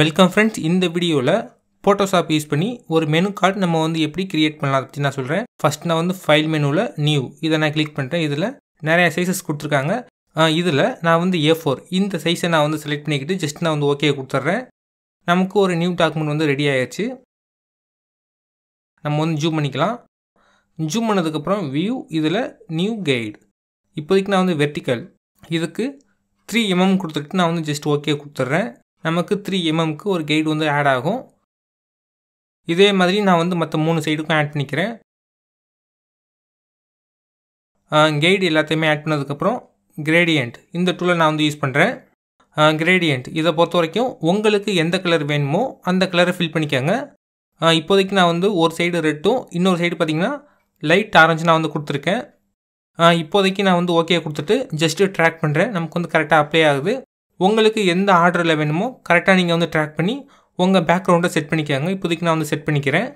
welcome friends இந்த வீடியோவில் Photoshop use பண்ணி ஒரு மெனு கார்டு நம்ம வந்து எப்படி கிரியேட் பண்ணலாம் அதை நான் சொல்கிறேன் ஃபஸ்ட் நான் வந்து ஃபைல் மெனுவில் நியூ இதை நான் கிளிக் பண்ணுறேன் இதில் நிறையா சைஸஸ் கொடுத்துருக்காங்க இதில் நான் வந்து ஏ ஃபோர் இந்த சைஸை நான் வந்து செலக்ட் பண்ணிக்கிட்டு ஜஸ்ட் நான் வந்து ஓகே கொடுத்துட்றேன் நமக்கு ஒரு நியூ டாக்குமெண்ட் வந்து ரெடி ஆயிடுச்சு நம்ம வந்து ஜூம் பண்ணிக்கலாம் ஜூம் பண்ணதுக்கப்புறம் வியூ இதில் நியூ கைடு இப்போதைக்கு நான் வந்து வெர்டிக்கல் இதுக்கு த்ரீ எம்எம் கொடுத்துட்டு நான் வந்து ஜஸ்ட் ஓகே கொடுத்துட்றேன் நமக்கு த்ரீ எம்எம்க்கு ஒரு கைடு வந்து ஆட் ஆகும் இதே மாதிரி நான் வந்து மற்ற மூணு சைடுக்கும் ஆட் பண்ணிக்கிறேன் கைடு எல்லாத்தையுமே ஆட் பண்ணதுக்கப்புறம் கிரேடியண்ட் இந்த டூலை நான் வந்து யூஸ் பண்ணுறேன் கிரேடியண்ட் இதை பொறுத்த வரைக்கும் உங்களுக்கு எந்த கலர் வேணுமோ அந்த கலரை ஃபில் பண்ணிக்கோங்க இப்போதைக்கு நான் வந்து ஒரு சைடு ரெட்டும் இன்னொரு சைடு பார்த்திங்கன்னா லைட் ஆரஞ்சு நான் வந்து கொடுத்துருக்கேன் இப்போதைக்கு நான் வந்து ஓகே கொடுத்துட்டு ஜஸ்ட்டு ட்ராக் பண்ணுறேன் நமக்கு வந்து கரெக்டாக அப்ளை ஆகுது உங்களுக்கு எந்த ஆர்டரில் வேணுமோ கரெக்டாக நீங்கள் வந்து ட்ராக் பண்ணி உங்கள் பேக்ரவுண்டை செட் பண்ணிக்கோங்க இப்போதைக்கு நான் வந்து செட் பண்ணிக்கிறேன்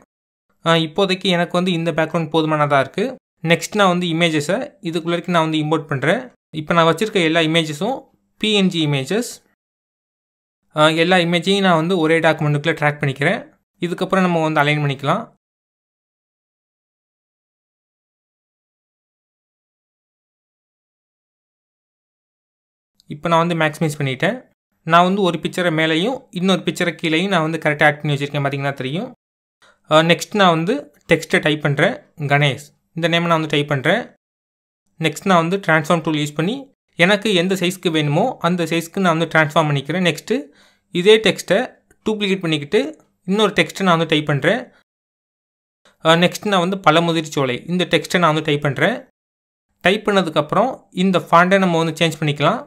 இப்போதைக்கு எனக்கு வந்து இந்த பேக்ரவுண்ட் போதுமானதாக இருக்குது நெக்ஸ்ட் நான் வந்து இமேஜஸை இதுக்குள்ளேருக்கு நான் வந்து இம்போர்ட் பண்ணுறேன் இப்போ நான் வச்சுருக்க எல்லா இமேஜஸும் பிஎன்ஜி இமேஜஸ் எல்லா இமேஜையும் நான் வந்து ஒரே டாக்குமெண்ட்டுக்குள்ளே ட்ராக் பண்ணிக்கிறேன் இதுக்கப்புறம் நம்ம வந்து அலைன் பண்ணிக்கலாம் இப்போ நான் வந்து மேக்ஸிமைஸ் பண்ணிட்டேன் நான் வந்து ஒரு பிக்சரை மேலேயும் இன்னொரு பிக்சரை கீழேயும் நான் வந்து கரெக்டாக ஆட் பண்ணி வச்சுருக்கேன் பார்த்தீங்கன்னா தெரியும் நெக்ஸ்ட் நான் வந்து டெக்ஸ்ட்டை டைப் பண்ணுறேன் கணேஷ் இந்த நேம் நான் வந்து டைப் பண்ணுறேன் நெக்ஸ்ட் நான் வந்து ட்ரான்ஸ்ஃபார்ம் டூல் யூஸ் பண்ணி எனக்கு எந்த சைஸ்க்கு வேணுமோ அந்த சைஸ்க்கு நான் வந்து ட்ரான்ஸ்ஃபார்ம் பண்ணிக்கிறேன் நெக்ஸ்ட்டு இதே டெக்ஸ்ட்டை டூப்ளிகேட் பண்ணிக்கிட்டு இன்னொரு டெக்ஸ்ட்டை நான் வந்து டைப் பண்ணுறேன் நெக்ஸ்ட் நான் வந்து பழமுதிர் சோலை இந்த டெக்ஸ்ட்டை நான் வந்து டைப் பண்ணுறேன் டைப் பண்ணதுக்கப்புறம் இந்த ஃபாண்டை நம்ம வந்து சேஞ்ச் பண்ணிக்கலாம்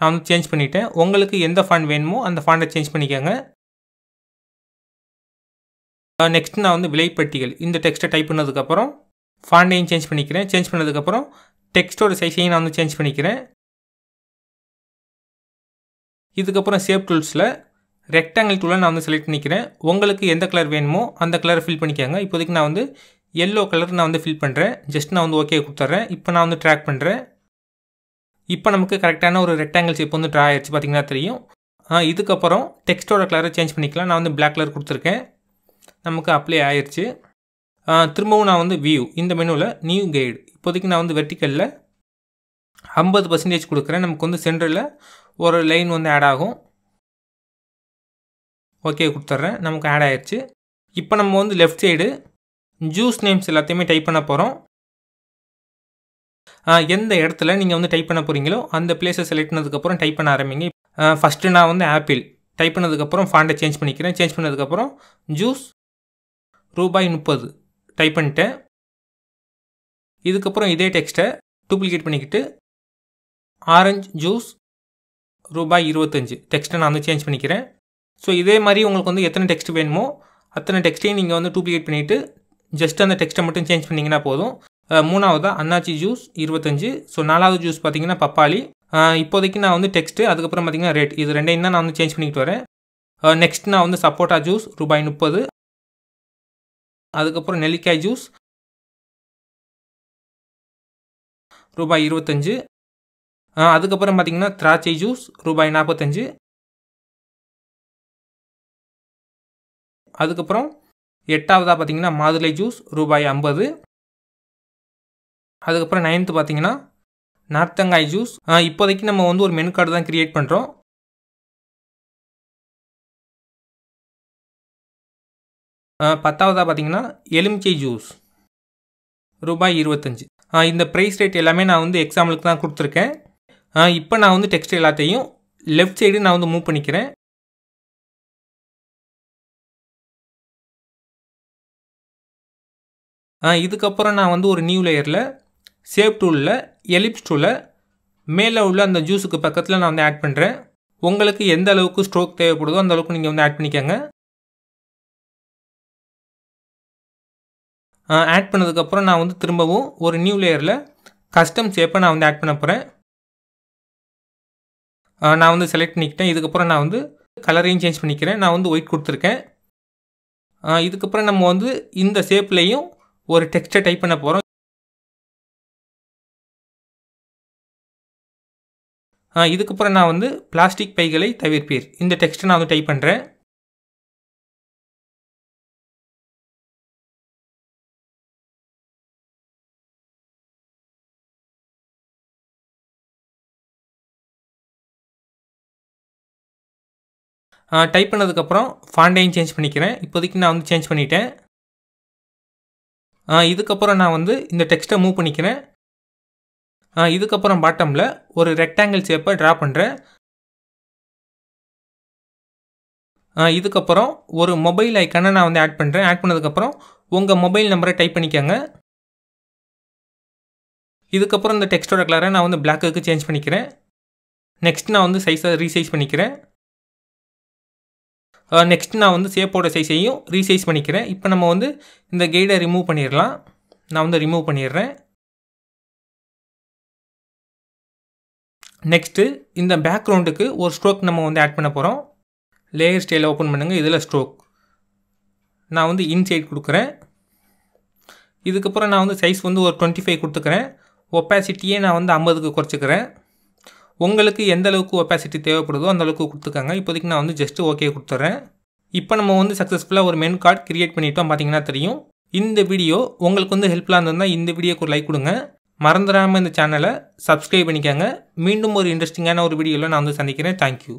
நான் வந்து சேஞ்ச் பண்ணிவிட்டேன் உங்களுக்கு எந்த ஃபண்ட் வேணுமோ அந்த ஃபண்டை சேஞ்ச் பண்ணிக்கோங்க நெக்ஸ்ட் நான் வந்து விலைப்பட்டியல் இந்த டெக்ஸ்ட்டை டைப் பண்ணதுக்கப்புறம் ஃபாண்டையும் சேஞ்ச் பண்ணிக்கிறேன் சேஞ்ச் பண்ணதுக்கப்புறம் டெக்ஸ்ட்டோட சைஸையும் நான் வந்து சேஞ்ச் பண்ணிக்கிறேன் இதுக்கப்புறம் சேஃப் டூல்ஸில் ரெக்டாங்கிள் டூலை நான் வந்து செலக்ட் பண்ணிக்கிறேன் உங்களுக்கு எந்த கலர் வேணுமோ அந்த கலரை ஃபில் பண்ணிக்கோங்க இப்போதைக்கு நான் வந்து எல்லோ கலர் நான் வந்து ஃபில் பண்ணுறேன் ஜஸ்ட் நான் வந்து ஓகே கொடுத்துட்றேன் இப்போ நான் வந்து ட்ராக் பண்ணுறேன் இப்போ நமக்கு கரெக்டான ஒரு ரெக்டாங்கிள் ஷேப் வந்து ட்ரா ஆயிடுச்சு பார்த்தீங்கன்னா தெரியும் இதுக்கப்புறம் டெக்ஸ்ட்டோட கலரை சேஞ்ச் பண்ணிக்கலாம் நான் வந்து பிளாக் கலர் கொடுத்துருக்கேன் நமக்கு அப்ளை ஆயிடுச்சு திரும்பவும் நான் வந்து வியூ இந்த மெனுவில் நியூ கைடு இப்போதைக்கு நான் வந்து வெர்டிக்கலில் ஐம்பது பர்சன்டேஜ் கொடுக்குறேன் நமக்கு வந்து சென்டரில் ஒரு லைன் வந்து ஆட் ஆகும் ஓகே கொடுத்துட்றேன் நமக்கு ஆட் ஆயிடுச்சு இப்போ நம்ம வந்து லெஃப்ட் சைடு ஜூஸ் நேம்ஸ் எல்லாத்தையுமே டைப் பண்ண போகிறோம் எந்த இடத்துல நீங்கள் வந்து டைப் பண்ண போகிறீங்களோ அந்த பிளேஸை செலக்ட் பண்ணதுக்கப்புறம் டைப் பண்ண ஆரம்பிங்க ஃபஸ்ட்டு நான் வந்து ஆப்பிள் டைப் பண்ணதுக்கப்புறம் ஃபாண்டை சேஞ்ச் பண்ணிக்கிறேன் சேஞ்ச் பண்ணதுக்கப்புறம் ஜூஸ் ரூபாய் முப்பது டைப் பண்ணிட்டேன் இதுக்கப்புறம் இதே டெக்ஸ்ட்டை டூப்ளிகேட் பண்ணிக்கிட்டு ஆரஞ்சு ஜூஸ் ரூபாய் இருபத்தஞ்சு டெக்ஸ்ட்டை நான் வந்து சேஞ்ச் பண்ணிக்கிறேன் ஸோ இதே மாதிரி உங்களுக்கு வந்து எத்தனை டெக்ஸ்ட் வேணுமோ அத்தனை டெக்ஸ்ட்டையும் நீங்கள் வந்து டூப்ளிகேட் பண்ணிவிட்டு ஜஸ்ட் அந்த டெக்ஸ்ட்டை மட்டும் சேஞ்ச் பண்ணிங்கன்னா போதும் மூணாவது அண்ணாச்சி ஜூஸ் இருபத்தஞ்சு ஸோ நாலாவது ஜூஸ் பார்த்தீங்கன்னா பப்பாளி இப்போதைக்கு நான் வந்து டெக்ஸ்ட்டு அதுக்கப்புறம் பார்த்திங்கன்னா ரேட் இது ரெண்டையும் தான் நான் வந்து சேஞ்ச் பண்ணிக்கிட்டு வரேன் நெக்ஸ்ட் நான் வந்து சப்போட்டா ஜூஸ் ரூபாய் முப்பது அதுக்கப்புறம் நெல்லிக்காய் ஜூஸ் ரூபாய் இருபத்தஞ்சி அதுக்கப்புறம் பார்த்தீங்கன்னா திராட்சை ஜூஸ் ரூபாய் நாற்பத்தஞ்சு அதுக்கப்புறம் எட்டாவதாக பார்த்தீங்கன்னா மாதுளை ஜூஸ் ரூபாய் ஐம்பது அதுக்கப்புறம் நைன்த்து பார்த்தீங்கன்னா நார்த்தங்காய் ஜூஸ் இப்போதைக்கு நம்ம வந்து ஒரு மெனு கார்டு தான் க்ரியேட் பண்ணுறோம் பத்தாவதாக பார்த்தீங்கன்னா எலுமிச்சை ஜூஸ் ரூபாய் இருபத்தஞ்சி இந்த ப்ரைஸ் ரேட் எல்லாமே நான் வந்து எக்ஸாம்பிளுக்கு தான் கொடுத்துருக்கேன் இப்போ நான் வந்து டெக்ஸ்ட் எல்லாத்தையும் லெஃப்ட் சைடு நான் வந்து மூவ் பண்ணிக்கிறேன் இதுக்கப்புறம் நான் வந்து ஒரு நியூ லேயரில் சேவ் டூலில் எலிப்ஸ் டூலில் மேலே உள்ள அந்த ஜூஸுக்கு பக்கத்தில் நான் வந்து ஆட் பண்ணுறேன் உங்களுக்கு எந்த அளவுக்கு ஸ்ட்ரோக் தேவைப்படுதோ அந்த அளவுக்கு நீங்கள் வந்து ஆட் பண்ணிக்கோங்க ஆட் பண்ணதுக்கப்புறம் நான் வந்து திரும்பவும் ஒரு நியூ லேயரில் கஸ்டம் ஷேப்பை நான் வந்து ஆட் பண்ண போகிறேன் நான் வந்து செலக்ட் பண்ணிக்கிட்டேன் இதுக்கப்புறம் நான் வந்து கலரையும் சேஞ்ச் பண்ணிக்கிறேன் நான் வந்து ஒயிட் கொடுத்துருக்கேன் இதுக்கப்புறம் நம்ம வந்து இந்த ஷேப்லேயும் ஒரு டெக்ஸ்டை டைப் பண்ண போகிறோம் இதுக்கப்புறம் நான் வந்து பிளாஸ்டிக் பைகளை தவிர்ப்பீர் இந்த டெக்ஸ்ட்டை நான் வந்து டைப் பண்ணுறேன் டைப் பண்ணதுக்கப்புறம் ஃபாண்டையும் சேஞ்ச் பண்ணிக்கிறேன் இப்போதைக்கு நான் வந்து சேஞ்ச் பண்ணிட்டேன் இதுக்கப்புறம் நான் வந்து இந்த டெக்ஸ்ட்டை மூவ் பண்ணிக்கிறேன் இதுக்கப்புறம் பாட்டமில் ஒரு ரெக்டாங்கிள் ஷேப்பை ட்ரா பண்ணுறேன் இதுக்கப்புறம் ஒரு மொபைல் ஐக்கானை நான் வந்து ஆட் பண்ணுறேன் ஆட் பண்ணதுக்கப்புறம் உங்கள் மொபைல் நம்பரை டைப் பண்ணிக்கோங்க இதுக்கப்புறம் இந்த டெக்ஸ்டோட கலரை நான் வந்து பிளாக்குக்கு சேஞ்ச் பண்ணிக்கிறேன் நெக்ஸ்ட் நான் வந்து சைஸை ரீசைஸ் பண்ணிக்கிறேன் நெக்ஸ்ட் நான் வந்து சேப்போட சைஸையும் ரீசைஸ் பண்ணிக்கிறேன் இப்போ நம்ம வந்து இந்த கெய்டை ரிமூவ் பண்ணிடலாம் நான் வந்து ரிமூவ் பண்ணிடுறேன் நெக்ஸ்ட்டு இந்த பேக்ரவுண்டுக்கு ஒரு ஸ்ட்ரோக் நம்ம வந்து ஆட் பண்ண போகிறோம் லேயர் ஸ்டைலை ஓப்பன் பண்ணுங்கள் இதில் ஸ்ட்ரோக் நான் வந்து இன்சைட் கொடுக்குறேன் இதுக்கப்புறம் நான் வந்து சைஸ் வந்து ஒரு டுவெண்ட்டி ஃபைவ் கொடுத்துக்கிறேன் ஒப்பாசிட்டியே நான் வந்து ஐம்பதுக்கு குறைச்சிக்கிறேன் உங்களுக்கு எந்த அளவுக்கு ஒப்பாசிட்டி தேவைப்படுதோ அந்த அளவுக்கு கொடுத்துக்காங்க இப்போதைக்கு நான் வந்து ஜஸ்ட்டு ஓகே கொடுத்துட்றேன் இப்போ நம்ம வந்து சக்ஸஸ்ஃபுல்லாக ஒரு மென் கார்டு கிரியேட் பண்ணிட்டோம் பார்த்தீங்கன்னா தெரியும் இந்த வீடியோ உங்களுக்கு வந்து ஹெல்ப்ஃபுல்லாக இருந்திருந்தால் இந்த வீடியோக்கு ஒரு லைக் கொடுங்க மறந்துடாமல் இந்த சேனலை சப்ஸ்கிரைப் பண்ணிக்கோங்க மீண்டும் ஒரு இன்ட்ரெஸ்டிங்கான ஒரு வீடியோவில் நான் வந்து சந்திக்கிறேன் தேங்க்யூ